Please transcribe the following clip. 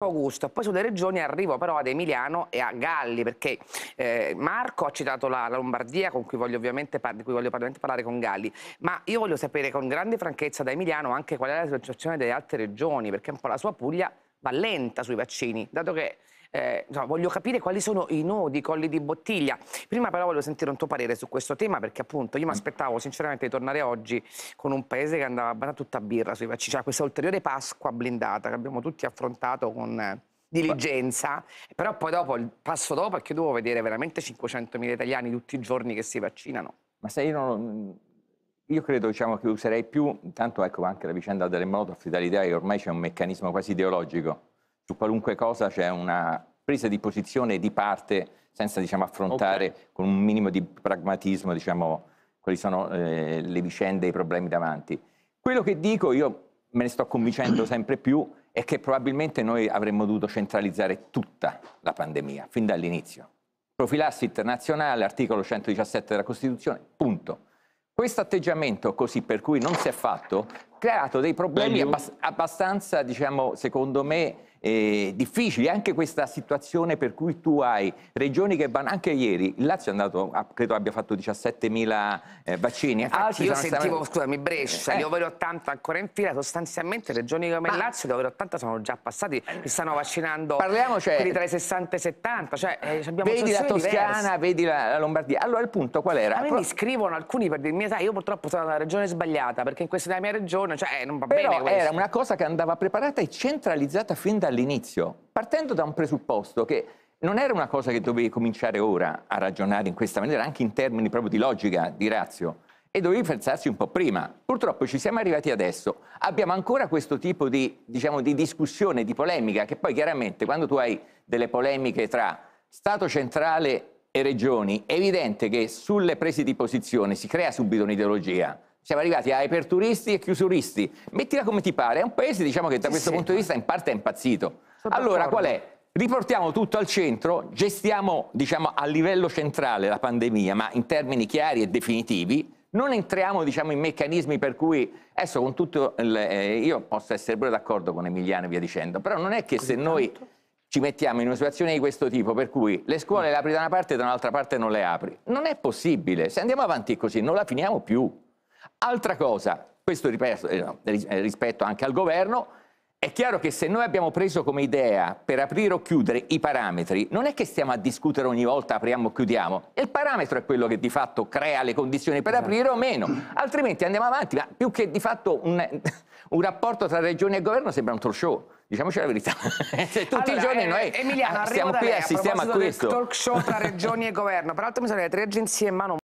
Augusto, poi sulle regioni arrivo però ad Emiliano e a Galli perché eh, Marco ha citato la, la Lombardia con cui voglio ovviamente di cui voglio parlare con Galli, ma io voglio sapere con grande franchezza da Emiliano anche qual è la situazione delle altre regioni perché un po' la sua Puglia va lenta sui vaccini, dato che eh, insomma, voglio capire quali sono i nodi, i colli di bottiglia. Prima però voglio sentire un tuo parere su questo tema perché appunto io mi mm. aspettavo sinceramente di tornare oggi con un paese che andava tutta birra sui vaccini, cioè questa ulteriore Pasqua blindata che abbiamo tutti affrontato con diligenza, però poi dopo il passo dopo perché devo vedere veramente 500.000 italiani tutti i giorni che si vaccinano. Ma se io non, mm, io credo diciamo, che userei più, intanto ecco anche la vicenda delle Molotov dà l'idea che ormai c'è un meccanismo quasi ideologico, su qualunque cosa c'è una presa di posizione di parte senza diciamo, affrontare okay. con un minimo di pragmatismo diciamo, quali sono eh, le vicende e i problemi davanti. Quello che dico, io me ne sto convincendo sempre più, è che probabilmente noi avremmo dovuto centralizzare tutta la pandemia, fin dall'inizio. Profilassi internazionale, articolo 117 della Costituzione, punto questo atteggiamento così per cui non si è fatto creato dei problemi abbast- abbastanza, diciamo, secondo me, eh, difficili. Anche questa situazione per cui tu hai regioni che vanno... Anche ieri il Lazio è andato, a, credo abbia fatto 17.000 eh, vaccini. Eh, ah, infatti, io sentivo, stati... scusami, Brescia, eh. gli over 80 ancora in fila. Sostanzialmente regioni come Ma... il Lazio, gli over 80 sono già passati, si stanno vaccinando Parliamo, cioè... quelli tra i 60 e i 70. Cioè, eh, vedi la Toscana, diverse. vedi la, la, Lombardia. Allora il punto qual era? A me Pro... mi scrivono alcuni per dirmi, sai, io purtroppo sono nella regione sbagliata, perché in questa mia regione giorno, cioè eh, non va Però bene questo. era una cosa che andava preparata e centralizzata fin dall'inizio, partendo da un presupposto che non era una cosa che dovevi cominciare ora a ragionare in questa maniera, anche in termini proprio di logica, di razio, e dovevi pensarci un po' prima. Purtroppo ci siamo arrivati adesso, abbiamo ancora questo tipo di, diciamo, di discussione, di polemica, che poi chiaramente quando tu hai delle polemiche tra Stato centrale e regioni, è evidente che sulle prese di posizione si crea subito un'ideologia siamo arrivati a aperturisti e chiusuristi. Mettila come ti pare, è un paese diciamo, che da sì, questo sì. punto di vista in parte è impazzito. Sono allora qual è? Riportiamo tutto al centro, gestiamo diciamo, a livello centrale la pandemia, ma in termini chiari e definitivi, non entriamo diciamo, in meccanismi per cui adesso con tutto il, eh, io posso essere pure d'accordo con Emiliano e via dicendo, però non è che Così se tanto. noi ci mettiamo in una situazione di questo tipo per cui le scuole no. Mm. le apri da una parte e da un'altra parte non le apri. Non è possibile, se andiamo avanti così non la finiamo più. Altra cosa, questo eh, eh, rispetto anche al governo, è chiaro che se noi abbiamo preso come idea per aprire o chiudere i parametri, non è che stiamo a discutere ogni volta apriamo o chiudiamo, il parametro è quello che di fatto crea le condizioni per esatto. aprire o meno, altrimenti andiamo avanti, ma più che di fatto un, un rapporto tra regioni e governo sembra un talk show. Diciamoci la verità, cioè, tutti allora, i giorni eh, noi Emiliano, stiamo qui e assistiamo a questo. talk show tra regioni e governo, peraltro mi sa che tre agenzie in mano